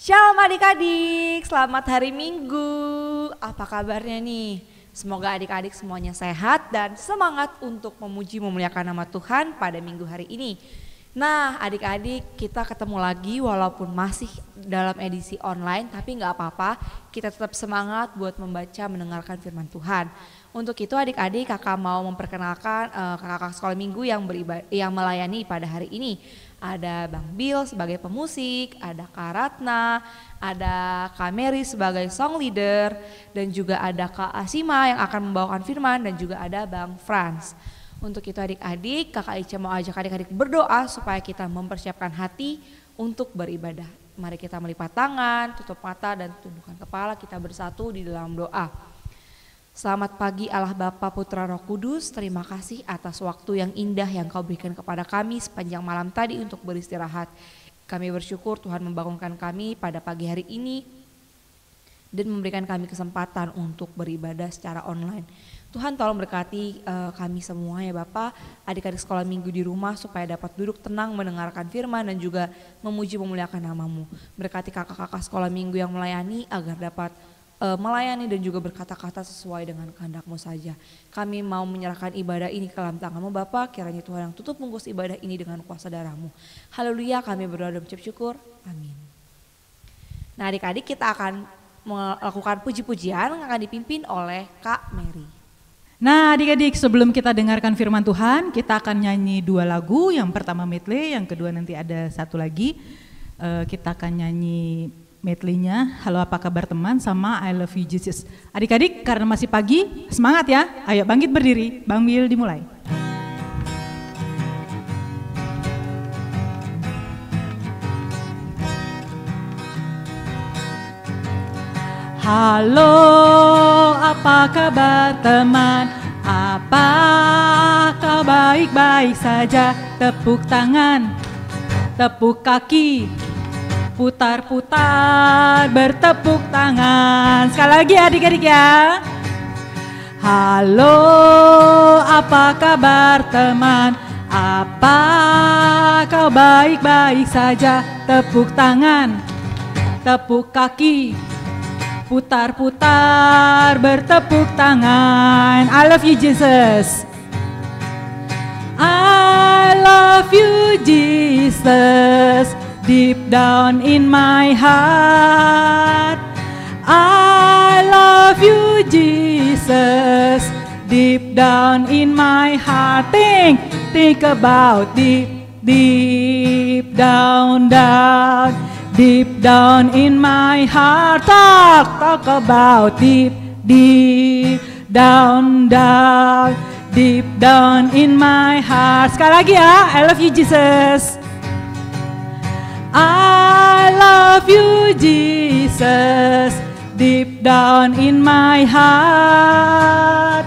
Shalom adik-adik, selamat hari Minggu. Apa kabarnya nih? Semoga adik-adik semuanya sehat dan semangat untuk memuji memuliakan nama Tuhan pada minggu hari ini. Nah adik-adik kita ketemu lagi walaupun masih dalam edisi online tapi nggak apa-apa kita tetap semangat buat membaca mendengarkan firman Tuhan. Untuk itu adik-adik kakak mau memperkenalkan eh, kakak uh, sekolah minggu yang, yang melayani pada hari ini ada Bang Bill sebagai pemusik, ada Kak Ratna, ada Kak Mary sebagai song leader, dan juga ada Kak Asima yang akan membawakan firman, dan juga ada Bang Franz. Untuk itu adik-adik, kakak Ica mau ajak adik-adik berdoa supaya kita mempersiapkan hati untuk beribadah. Mari kita melipat tangan, tutup mata, dan tundukkan kepala kita bersatu di dalam doa. Selamat pagi Allah Bapa Putra Roh Kudus, terima kasih atas waktu yang indah yang kau berikan kepada kami sepanjang malam tadi untuk beristirahat. Kami bersyukur Tuhan membangunkan kami pada pagi hari ini dan memberikan kami kesempatan untuk beribadah secara online. Tuhan tolong berkati uh, kami semua ya Bapak, adik-adik sekolah minggu di rumah supaya dapat duduk tenang mendengarkan firman dan juga memuji memuliakan namamu. Berkati kakak-kakak sekolah minggu yang melayani agar dapat uh, melayani dan juga berkata-kata sesuai dengan kehendakmu saja. Kami mau menyerahkan ibadah ini ke dalam tanganmu Bapa, kiranya Tuhan yang tutup bungkus ibadah ini dengan kuasa darahmu. Haleluya, kami berdoa dan mengucap syukur. Amin. Nah adik-adik kita akan melakukan puji-pujian yang akan dipimpin oleh Kak Mary. Nah adik-adik sebelum kita dengarkan firman Tuhan, kita akan nyanyi dua lagu, yang pertama medley, yang kedua nanti ada satu lagi. Eh, kita akan nyanyi medley-nya Halo apa kabar teman sama I love you Jesus. Adik-adik karena masih pagi semangat ya. Ayo bangkit berdiri. Bang Wil dimulai. Halo, apa kabar teman? Apa kau baik-baik saja? Tepuk tangan, tepuk kaki, putar-putar bertepuk tangan. Sekali lagi ya, adik-adik ya. Halo, apa kabar teman? Apa kau baik-baik saja? Tepuk tangan, tepuk kaki, putar-putar bertepuk tangan. I love you Jesus. I love you Jesus. Deep down in my heart, I love you, Jesus. Deep down in my heart, think, think about deep, deep down, down, deep down in my heart. Talk, talk about deep, deep down, down, deep down in my heart. Sekali lagi ya, I love you, Jesus. I love you, Jesus, deep down in my heart.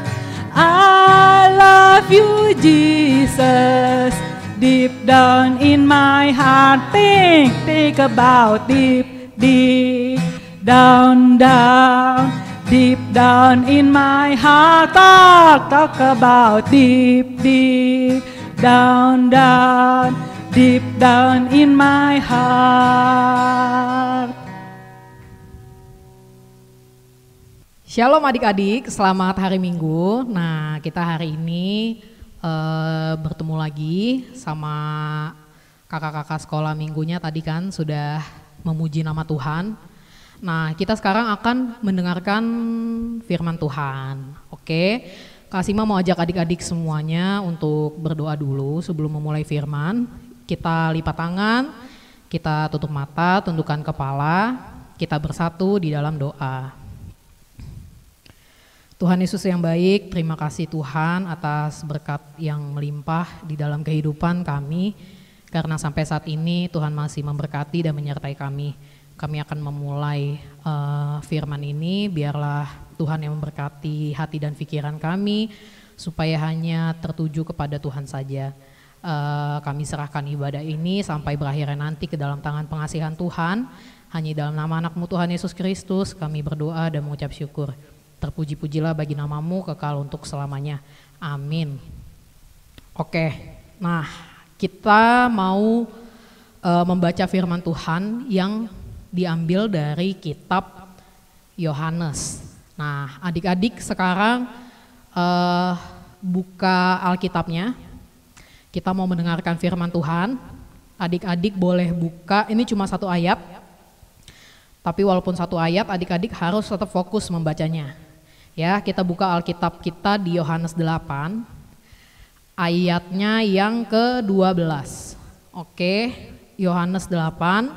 I love you, Jesus, deep down in my heart. Think, think about deep, deep, down, down deep down in my heart talk talk about deep deep down down deep down in my heart. Shalom adik-adik, selamat hari Minggu. Nah, kita hari ini uh, bertemu lagi sama kakak-kakak sekolah minggunya tadi kan sudah memuji nama Tuhan. Nah, kita sekarang akan mendengarkan firman Tuhan. Oke. Kak Sima mau ajak adik-adik semuanya untuk berdoa dulu sebelum memulai firman. Kita lipat tangan, kita tutup mata, tundukkan kepala, kita bersatu di dalam doa. Tuhan Yesus yang baik, terima kasih Tuhan atas berkat yang melimpah di dalam kehidupan kami, karena sampai saat ini Tuhan masih memberkati dan menyertai kami. Kami akan memulai uh, firman ini, biarlah Tuhan yang memberkati hati dan pikiran kami, supaya hanya tertuju kepada Tuhan saja. Eh, kami serahkan ibadah ini sampai berakhirnya nanti ke dalam tangan pengasihan Tuhan. Hanya dalam nama anakmu Tuhan Yesus Kristus kami berdoa dan mengucap syukur. Terpuji-pujilah bagi namamu kekal untuk selamanya. Amin. Oke, nah kita mau uh, membaca firman Tuhan yang diambil dari kitab Yohanes. Nah adik-adik sekarang uh, buka Alkitabnya kita mau mendengarkan firman Tuhan. Adik-adik boleh buka, ini cuma satu ayat. Tapi walaupun satu ayat, adik-adik harus tetap fokus membacanya. Ya, kita buka Alkitab kita di Yohanes 8 ayatnya yang ke-12. Oke, Yohanes 8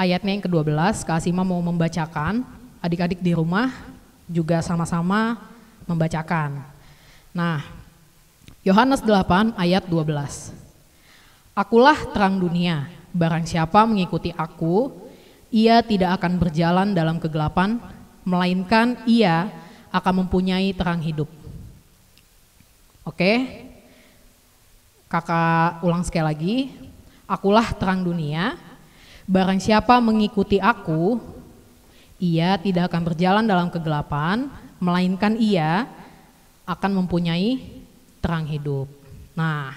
ayatnya yang ke-12. Kak Asima mau membacakan, adik-adik di rumah juga sama-sama membacakan. Nah, Yohanes 8 ayat 12. Akulah terang dunia, barang siapa mengikuti aku, ia tidak akan berjalan dalam kegelapan, melainkan ia akan mempunyai terang hidup. Oke, kakak ulang sekali lagi, akulah terang dunia, barang siapa mengikuti aku, ia tidak akan berjalan dalam kegelapan, melainkan ia akan mempunyai terang hidup. Nah,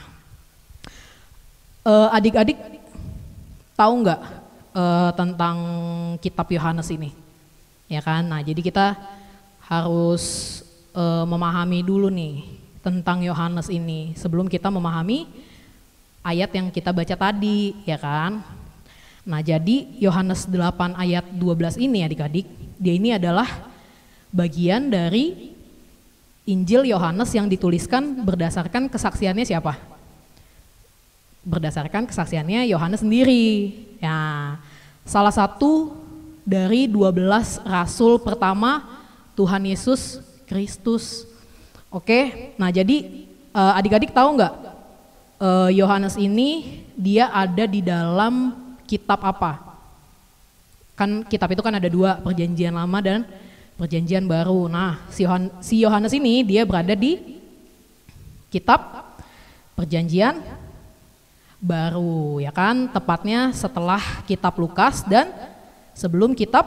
eh, adik-adik uh, tahu nggak uh, tentang kitab Yohanes ini? Ya kan? Nah, jadi kita harus uh, memahami dulu nih tentang Yohanes ini sebelum kita memahami ayat yang kita baca tadi, ya kan? Nah, jadi Yohanes 8 ayat 12 ini adik-adik, dia ini adalah bagian dari Injil Yohanes yang dituliskan berdasarkan kesaksiannya siapa? Berdasarkan kesaksiannya Yohanes sendiri. Ya, salah satu dari 12 rasul pertama Tuhan Yesus Kristus. Oke, nah jadi eh, adik-adik tahu nggak eh, Yohanes ini dia ada di dalam kitab apa? Kan kitab itu kan ada dua perjanjian lama dan perjanjian baru. Nah, si Yohanes si ini dia berada di kitab perjanjian baru, ya kan? Tepatnya setelah kitab Lukas dan sebelum kitab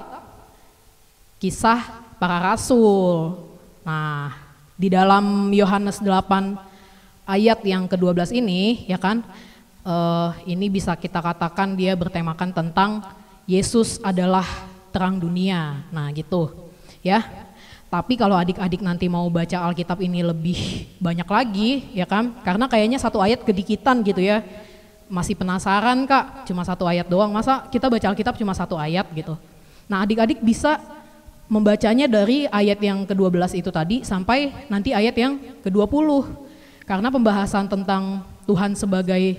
kisah para rasul. Nah, di dalam Yohanes 8 ayat yang ke-12 ini, ya kan? Uh, ini bisa kita katakan dia bertemakan tentang Yesus adalah terang dunia. Nah, gitu ya. Tapi kalau adik-adik nanti mau baca Alkitab ini lebih banyak lagi, ya kan? Karena kayaknya satu ayat kedikitan gitu ya. Masih penasaran kak, cuma satu ayat doang. Masa kita baca Alkitab cuma satu ayat gitu? Nah adik-adik bisa membacanya dari ayat yang ke-12 itu tadi sampai nanti ayat yang ke-20. Karena pembahasan tentang Tuhan sebagai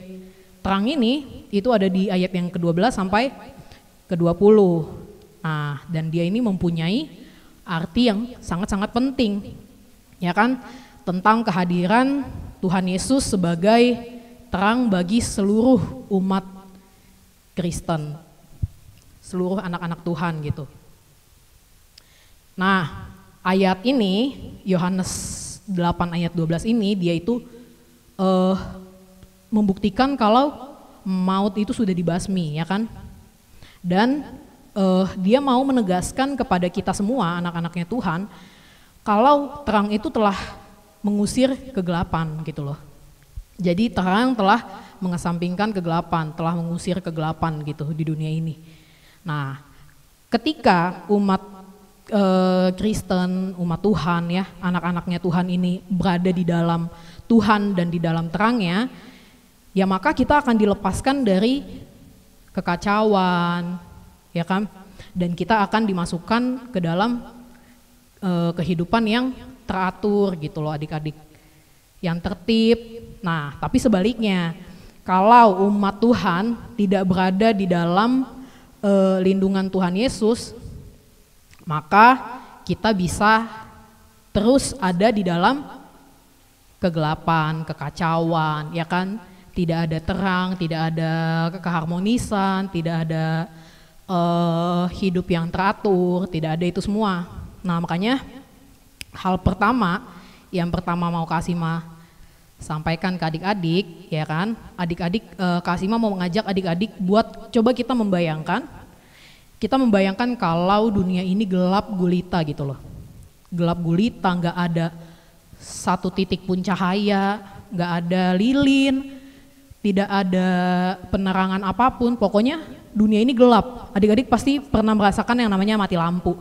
terang ini itu ada di ayat yang ke-12 sampai ke-20. Nah, dan dia ini mempunyai arti yang sangat-sangat penting, ya kan? Tentang kehadiran Tuhan Yesus sebagai terang bagi seluruh umat Kristen, seluruh anak-anak Tuhan gitu. Nah, ayat ini Yohanes 8 ayat 12 ini dia itu uh, membuktikan kalau maut itu sudah dibasmi, ya kan? Dan uh, dia mau menegaskan kepada kita semua anak-anaknya Tuhan kalau terang itu telah mengusir kegelapan gitu loh. Jadi terang telah mengesampingkan kegelapan, telah mengusir kegelapan gitu di dunia ini. Nah, ketika umat eh, Kristen, umat Tuhan ya, anak-anaknya Tuhan ini berada di dalam Tuhan dan di dalam terangnya, ya maka kita akan dilepaskan dari kekacauan, ya kan? Dan kita akan dimasukkan ke dalam uh, kehidupan yang teratur gitu loh adik-adik, yang tertib. Nah, tapi sebaliknya, kalau umat Tuhan tidak berada di dalam uh, lindungan Tuhan Yesus, maka kita bisa terus ada di dalam kegelapan, kekacauan, ya kan? Tidak ada terang, tidak ada keharmonisan, tidak ada uh, hidup yang teratur, tidak ada itu semua. Nah makanya hal pertama yang pertama mau Kasima sampaikan ke adik-adik, ya kan? Adik-adik uh, eh, Kasima mau mengajak adik-adik buat coba kita membayangkan, kita membayangkan kalau dunia ini gelap gulita gitu loh, gelap gulita nggak ada satu titik pun cahaya, nggak ada lilin, tidak ada penerangan apapun, pokoknya dunia ini gelap. Adik-adik pasti pernah merasakan yang namanya mati lampu.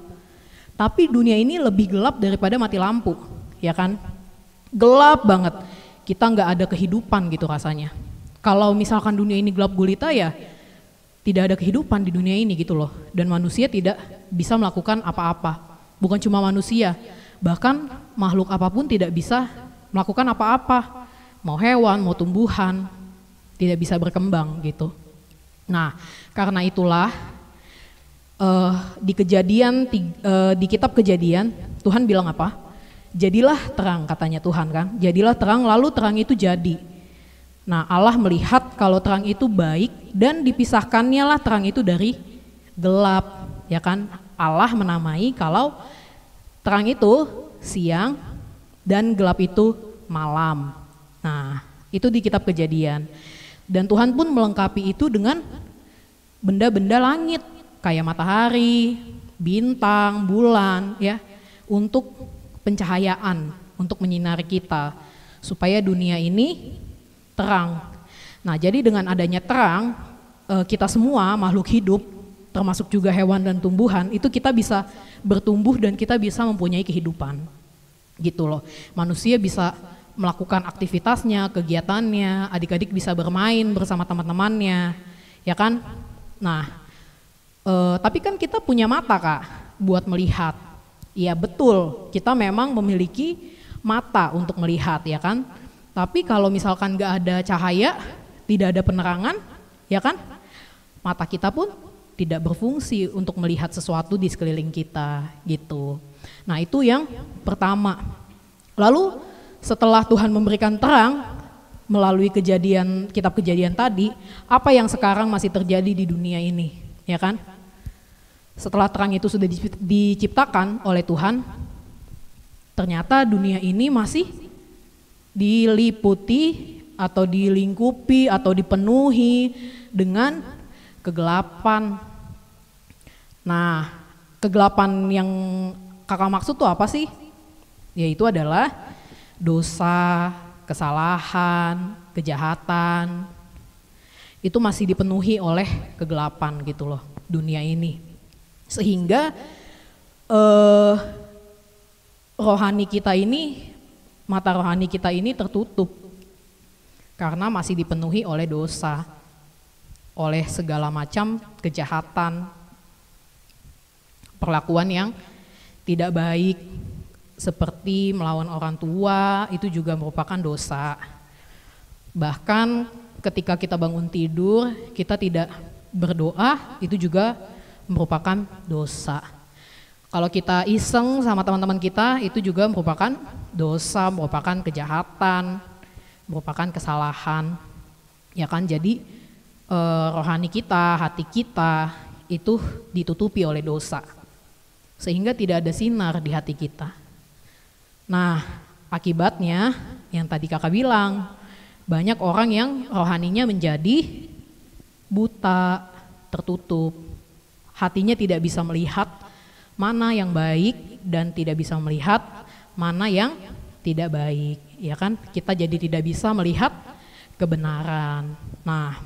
Tapi dunia ini lebih gelap daripada mati lampu, ya kan? Gelap banget. Kita nggak ada kehidupan gitu rasanya. Kalau misalkan dunia ini gelap gulita ya tidak ada kehidupan di dunia ini gitu loh. Dan manusia tidak bisa melakukan apa-apa. Bukan cuma manusia, bahkan makhluk apapun tidak bisa melakukan apa-apa. Mau hewan, mau tumbuhan, tidak bisa berkembang gitu. Nah, karena itulah uh, di kejadian uh, di kitab kejadian Tuhan bilang apa? Jadilah terang katanya Tuhan kan. Jadilah terang lalu terang itu jadi. Nah, Allah melihat kalau terang itu baik dan dipisahkannya lah terang itu dari gelap, ya kan? Allah menamai kalau terang itu siang dan gelap itu malam. Nah, itu di kitab Kejadian. Dan Tuhan pun melengkapi itu dengan benda-benda langit kayak matahari, bintang, bulan ya untuk pencahayaan, untuk menyinari kita supaya dunia ini terang. Nah, jadi dengan adanya terang eh, kita semua makhluk hidup termasuk juga hewan dan tumbuhan itu kita bisa bertumbuh dan kita bisa mempunyai kehidupan. Gitu loh. Manusia bisa melakukan aktivitasnya, kegiatannya, adik-adik bisa bermain bersama teman-temannya, ya kan? Nah, e, tapi kan kita punya mata kak buat melihat. Iya betul, kita memang memiliki mata untuk melihat, ya kan? Tapi kalau misalkan nggak ada cahaya, tidak ada penerangan, ya kan? Mata kita pun tidak berfungsi untuk melihat sesuatu di sekeliling kita, gitu. Nah itu yang pertama. Lalu setelah Tuhan memberikan terang melalui kejadian kitab kejadian tadi, apa yang sekarang masih terjadi di dunia ini, ya kan? Setelah terang itu sudah diciptakan oleh Tuhan, ternyata dunia ini masih diliputi atau dilingkupi atau dipenuhi dengan kegelapan. Nah, kegelapan yang kakak maksud tuh apa sih? Yaitu adalah dosa, kesalahan, kejahatan, itu masih dipenuhi oleh kegelapan gitu loh dunia ini. Sehingga eh, rohani kita ini, mata rohani kita ini tertutup karena masih dipenuhi oleh dosa, oleh segala macam kejahatan, perlakuan yang tidak baik, seperti melawan orang tua itu juga merupakan dosa. Bahkan ketika kita bangun tidur, kita tidak berdoa itu juga merupakan dosa. Kalau kita iseng sama teman-teman kita itu juga merupakan dosa, merupakan kejahatan, merupakan kesalahan. Ya kan? Jadi eh, rohani kita, hati kita itu ditutupi oleh dosa. Sehingga tidak ada sinar di hati kita. Nah, akibatnya yang tadi kakak bilang, banyak orang yang rohaninya menjadi buta, tertutup, hatinya tidak bisa melihat mana yang baik dan tidak bisa melihat mana yang tidak baik, ya kan? Kita jadi tidak bisa melihat kebenaran. Nah,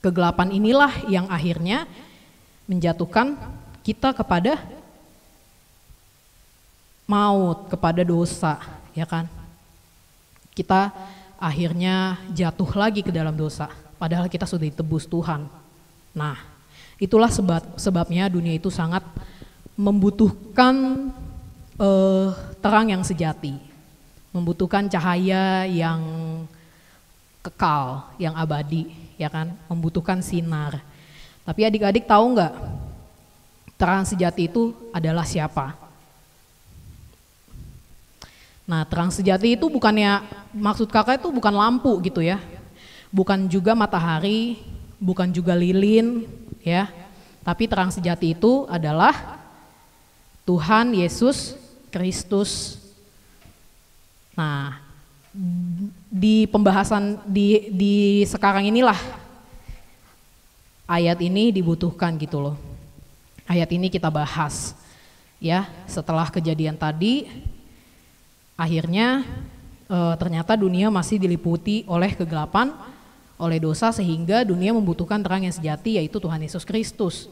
kegelapan inilah yang akhirnya menjatuhkan kita kepada maut kepada dosa, ya kan? Kita akhirnya jatuh lagi ke dalam dosa, padahal kita sudah ditebus Tuhan. Nah, itulah sebab sebabnya dunia itu sangat membutuhkan eh, terang yang sejati, membutuhkan cahaya yang kekal, yang abadi, ya kan? Membutuhkan sinar. Tapi adik-adik tahu nggak terang sejati itu adalah siapa? Nah, terang sejati itu bukannya maksud kakak itu bukan lampu gitu ya. Bukan juga matahari, bukan juga lilin ya. Tapi terang sejati itu adalah Tuhan Yesus Kristus. Nah, di pembahasan di di sekarang inilah ayat ini dibutuhkan gitu loh. Ayat ini kita bahas ya setelah kejadian tadi Akhirnya e, ternyata dunia masih diliputi oleh kegelapan, oleh dosa sehingga dunia membutuhkan terang yang sejati yaitu Tuhan Yesus Kristus.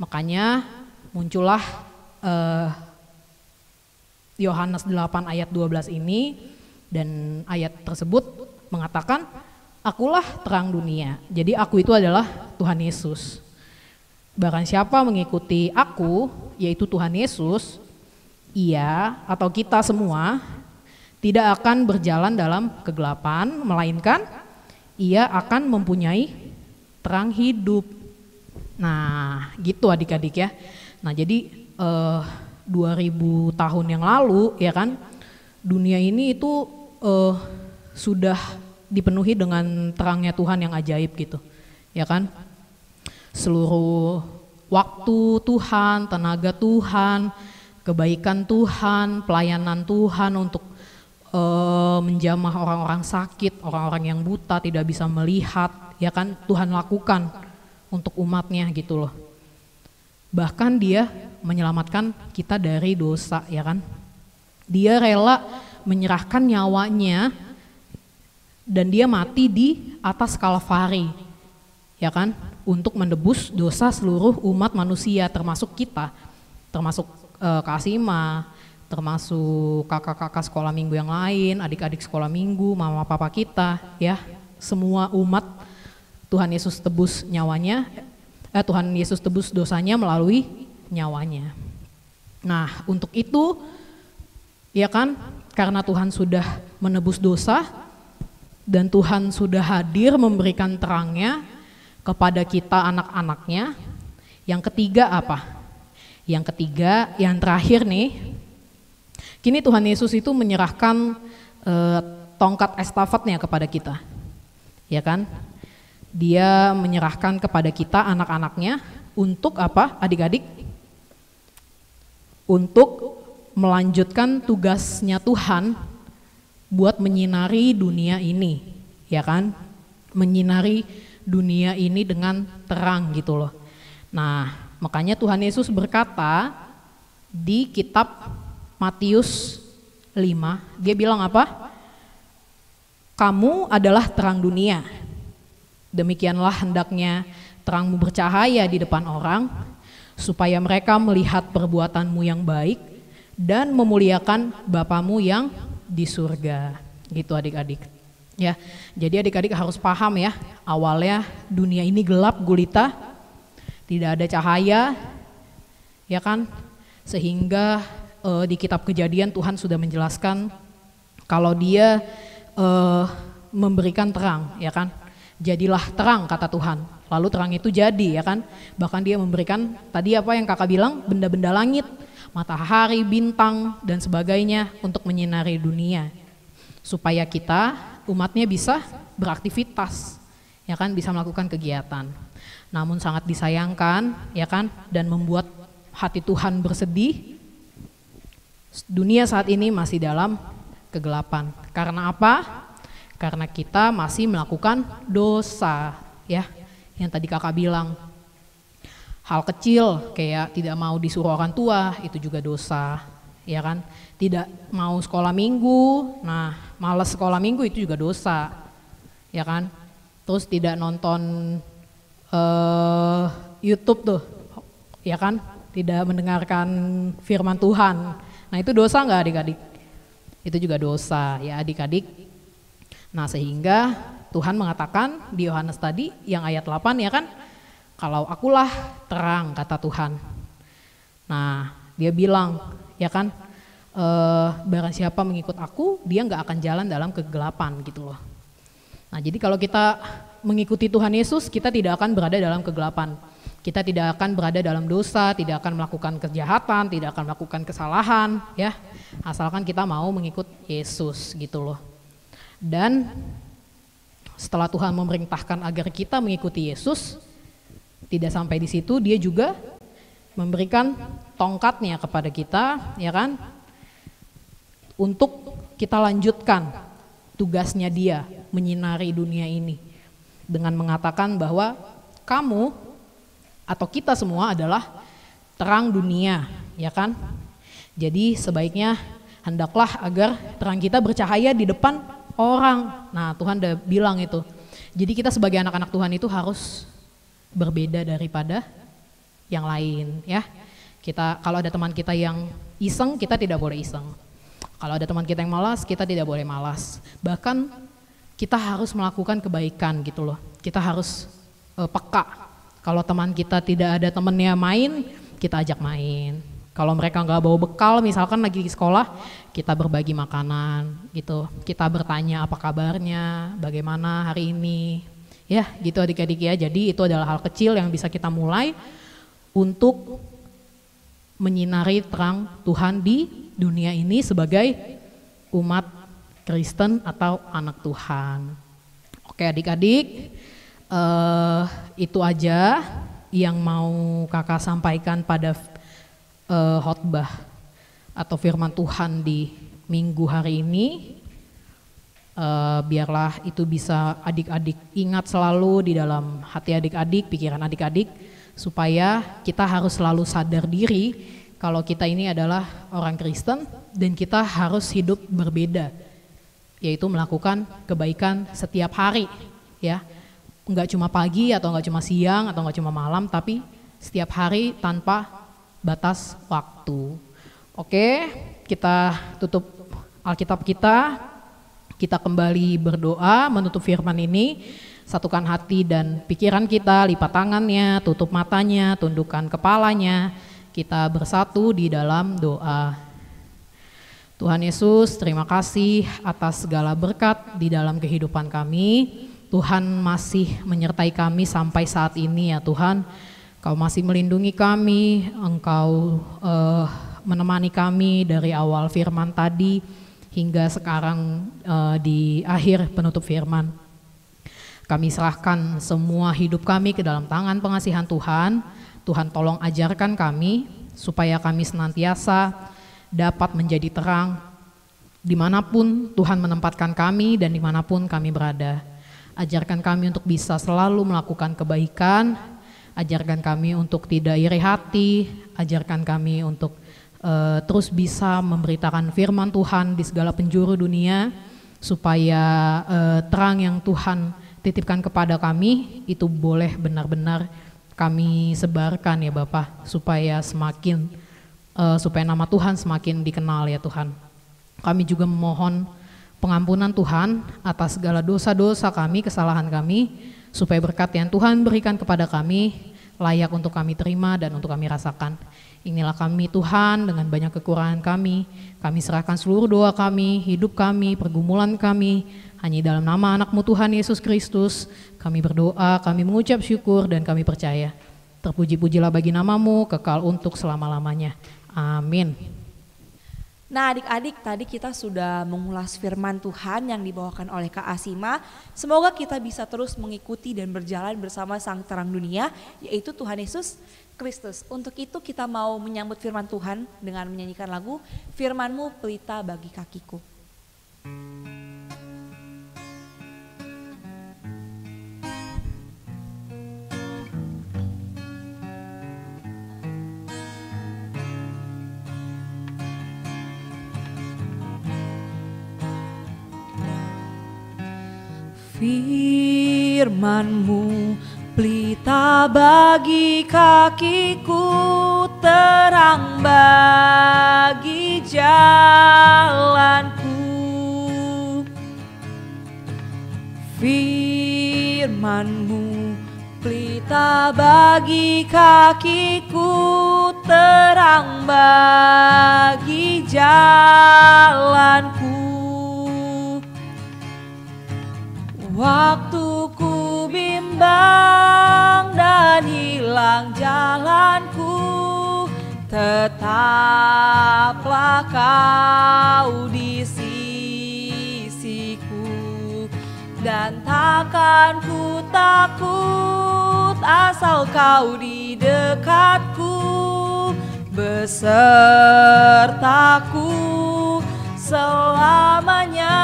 Makanya muncullah eh, Yohanes uh, 8 ayat 12 ini dan ayat tersebut mengatakan akulah terang dunia. Jadi aku itu adalah Tuhan Yesus. Barang siapa mengikuti aku yaitu Tuhan Yesus, ia atau kita semua tidak akan berjalan dalam kegelapan, melainkan ia akan mempunyai terang hidup. Nah, gitu adik-adik ya. Nah, jadi eh, 2000 tahun yang lalu ya kan dunia ini itu eh, sudah dipenuhi dengan terangnya Tuhan yang ajaib gitu. Ya kan? Seluruh waktu Tuhan, tenaga Tuhan, kebaikan Tuhan, pelayanan Tuhan untuk uh, menjamah orang-orang sakit, orang-orang yang buta, tidak bisa melihat, ya kan Tuhan lakukan untuk umatnya gitu loh. Bahkan dia menyelamatkan kita dari dosa, ya kan? Dia rela menyerahkan nyawanya dan dia mati di atas Kalvari, ya kan? Untuk menebus dosa seluruh umat manusia, termasuk kita, termasuk uh, eh, Kasima, termasuk kakak-kakak sekolah minggu yang lain, adik-adik sekolah minggu, mama papa kita, ya, semua umat Tuhan Yesus tebus nyawanya, eh, Tuhan Yesus tebus dosanya melalui nyawanya. Nah, untuk itu, ya kan, karena Tuhan sudah menebus dosa dan Tuhan sudah hadir memberikan terangnya kepada kita anak-anaknya. Yang ketiga apa? Yang ketiga, yang terakhir nih, Kini Tuhan Yesus itu menyerahkan eh, tongkat estafetnya kepada kita. Ya kan? Dia menyerahkan kepada kita anak-anaknya untuk apa? Adik-adik? Untuk melanjutkan tugasnya Tuhan buat menyinari dunia ini, ya kan? Menyinari dunia ini dengan terang gitu loh. Nah, makanya Tuhan Yesus berkata di kitab Matius 5, dia bilang apa? Kamu adalah terang dunia. Demikianlah hendaknya terangmu bercahaya di depan orang, supaya mereka melihat perbuatanmu yang baik dan memuliakan Bapamu yang di surga. Gitu adik-adik. Ya, jadi adik-adik harus paham ya, awalnya dunia ini gelap gulita, tidak ada cahaya, ya kan? Sehingga uh, di kitab kejadian Tuhan sudah menjelaskan kalau dia uh, memberikan terang, ya kan? Jadilah terang kata Tuhan. Lalu terang itu jadi, ya kan? Bahkan dia memberikan tadi apa yang kakak bilang, benda-benda langit, matahari, bintang, dan sebagainya untuk menyinari dunia. Supaya kita, umatnya bisa beraktivitas, ya kan? Bisa melakukan kegiatan. Namun sangat disayangkan, ya kan? Dan membuat hati Tuhan bersedih Dunia saat ini masih dalam kegelapan. Karena apa? Karena kita masih melakukan dosa, ya. Yang tadi Kakak bilang. Hal kecil kayak tidak mau disuruh orang tua itu juga dosa, ya kan? Tidak mau sekolah minggu, nah malas sekolah minggu itu juga dosa, ya kan? Terus tidak nonton uh, YouTube tuh, ya kan? Tidak mendengarkan firman Tuhan Nah itu dosa nggak adik-adik? Itu juga dosa ya adik-adik. Nah sehingga Tuhan mengatakan di Yohanes tadi yang ayat 8 ya kan, kalau akulah terang kata Tuhan. Nah dia bilang ya kan, e, barang siapa mengikut aku dia nggak akan jalan dalam kegelapan gitu loh. Nah jadi kalau kita mengikuti Tuhan Yesus kita tidak akan berada dalam kegelapan kita tidak akan berada dalam dosa, tidak akan melakukan kejahatan, tidak akan melakukan kesalahan, ya. Asalkan kita mau mengikut Yesus gitu loh. Dan setelah Tuhan memerintahkan agar kita mengikuti Yesus, tidak sampai di situ, dia juga memberikan tongkatnya kepada kita, ya kan? Untuk kita lanjutkan tugasnya dia menyinari dunia ini dengan mengatakan bahwa kamu atau kita semua adalah terang dunia, ya kan? Jadi sebaiknya hendaklah agar terang kita bercahaya di depan orang. Nah, Tuhan udah bilang itu. Jadi kita sebagai anak-anak Tuhan itu harus berbeda daripada yang lain, ya. Kita kalau ada teman kita yang iseng, kita tidak boleh iseng. Kalau ada teman kita yang malas, kita tidak boleh malas. Bahkan kita harus melakukan kebaikan gitu loh. Kita harus eh, peka kalau teman kita tidak ada temennya main, kita ajak main. Kalau mereka nggak bawa bekal, misalkan lagi di sekolah, kita berbagi makanan, gitu. Kita bertanya apa kabarnya, bagaimana hari ini. Ya, gitu adik-adik ya. Jadi itu adalah hal kecil yang bisa kita mulai untuk menyinari terang Tuhan di dunia ini sebagai umat Kristen atau anak Tuhan. Oke adik-adik, uh, itu aja yang mau kakak sampaikan pada uh, khotbah atau firman Tuhan di minggu hari ini. Uh, biarlah itu bisa adik-adik ingat selalu di dalam hati adik-adik, pikiran adik-adik, supaya kita harus selalu sadar diri kalau kita ini adalah orang Kristen dan kita harus hidup berbeda, yaitu melakukan kebaikan setiap hari, ya nggak cuma pagi atau nggak cuma siang atau nggak cuma malam tapi setiap hari tanpa batas waktu. Oke, kita tutup Alkitab kita. Kita kembali berdoa menutup firman ini. Satukan hati dan pikiran kita, lipat tangannya, tutup matanya, tundukkan kepalanya. Kita bersatu di dalam doa. Tuhan Yesus, terima kasih atas segala berkat di dalam kehidupan kami. Tuhan masih menyertai kami sampai saat ini ya Tuhan. Engkau masih melindungi kami, Engkau uh, menemani kami dari awal firman tadi hingga sekarang uh, di akhir penutup firman. Kami serahkan semua hidup kami ke dalam tangan pengasihan Tuhan. Tuhan tolong ajarkan kami supaya kami senantiasa dapat menjadi terang dimanapun Tuhan menempatkan kami dan dimanapun kami berada. Ajarkan kami untuk bisa selalu melakukan kebaikan, ajarkan kami untuk tidak iri hati, ajarkan kami untuk uh, terus bisa memberitakan firman Tuhan di segala penjuru dunia, supaya uh, terang yang Tuhan titipkan kepada kami itu boleh benar-benar kami sebarkan ya Bapak, supaya semakin uh, supaya nama Tuhan semakin dikenal ya Tuhan. Kami juga memohon pengampunan Tuhan atas segala dosa-dosa kami, kesalahan kami, supaya berkat yang Tuhan berikan kepada kami layak untuk kami terima dan untuk kami rasakan. Inilah kami Tuhan dengan banyak kekurangan kami, kami serahkan seluruh doa kami, hidup kami, pergumulan kami, hanya dalam nama anakmu Tuhan Yesus Kristus, kami berdoa, kami mengucap syukur dan kami percaya. Terpuji-pujilah bagi namamu, kekal untuk selama-lamanya. Amin. Nah adik-adik tadi kita sudah mengulas firman Tuhan yang dibawakan oleh Kak Asima. Semoga kita bisa terus mengikuti dan berjalan bersama sang terang dunia yaitu Tuhan Yesus Kristus. Untuk itu kita mau menyambut firman Tuhan dengan menyanyikan lagu Firmanmu Pelita Bagi Kakiku. firmanmu pelita bagi kakiku terang bagi jalanku firmanmu pelita bagi kakiku terang bagi jalanku Waktuku bimbang dan hilang jalanku Tetaplah kau di sisiku Dan takkan ku takut asal kau di dekatku Besertaku selamanya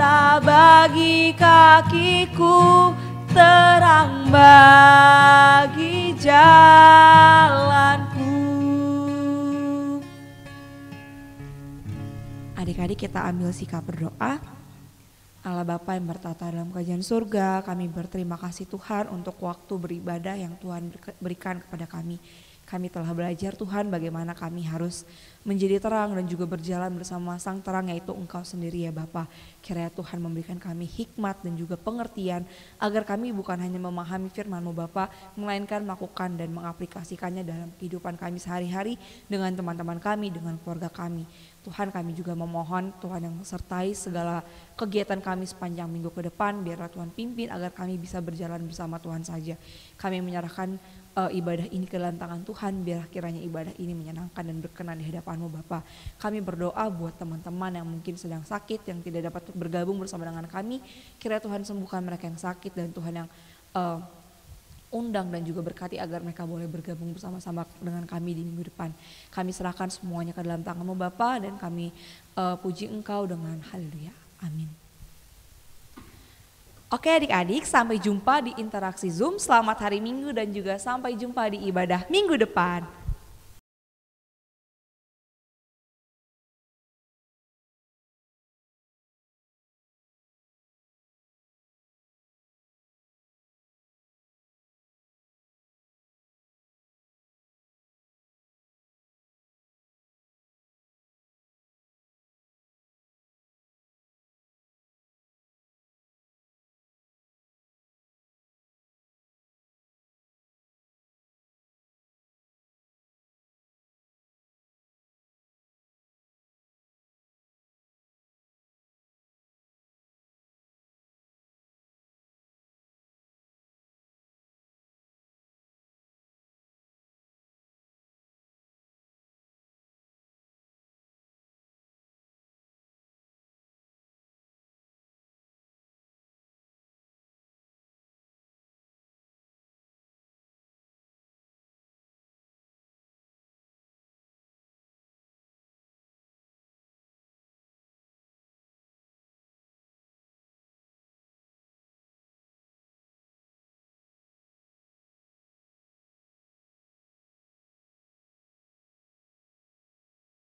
Semesta bagi kakiku Terang bagi jalanku Adik-adik kita ambil sikap berdoa Allah Bapa yang bertata dalam kajian surga, kami berterima kasih Tuhan untuk waktu beribadah yang Tuhan berikan kepada kami. Kami telah belajar Tuhan bagaimana kami harus menjadi terang dan juga berjalan bersama sang terang yaitu engkau sendiri ya Bapa. Kiranya Tuhan memberikan kami hikmat dan juga pengertian agar kami bukan hanya memahami Firmanmu mu Bapa, melainkan melakukan dan mengaplikasikannya dalam kehidupan kami sehari-hari dengan teman-teman kami, dengan keluarga kami. Tuhan kami juga memohon Tuhan yang sertai segala kegiatan kami sepanjang minggu ke depan biarlah Tuhan pimpin agar kami bisa berjalan bersama Tuhan saja. Kami menyerahkan uh, ibadah ini ke dalam tangan Tuhan, biar kiranya ibadah ini menyenangkan dan berkenan di hadapanmu Bapa. Kami berdoa buat teman-teman yang mungkin sedang sakit, yang tidak dapat bergabung bersama dengan kami, kira Tuhan sembuhkan mereka yang sakit dan Tuhan yang uh, undang dan juga berkati agar mereka boleh bergabung bersama-sama dengan kami di minggu depan. Kami serahkan semuanya ke dalam tanganmu Bapa dan kami uh, puji engkau dengan haleluya. Amin. Oke adik-adik, sampai jumpa di interaksi Zoom. Selamat hari Minggu dan juga sampai jumpa di ibadah minggu depan.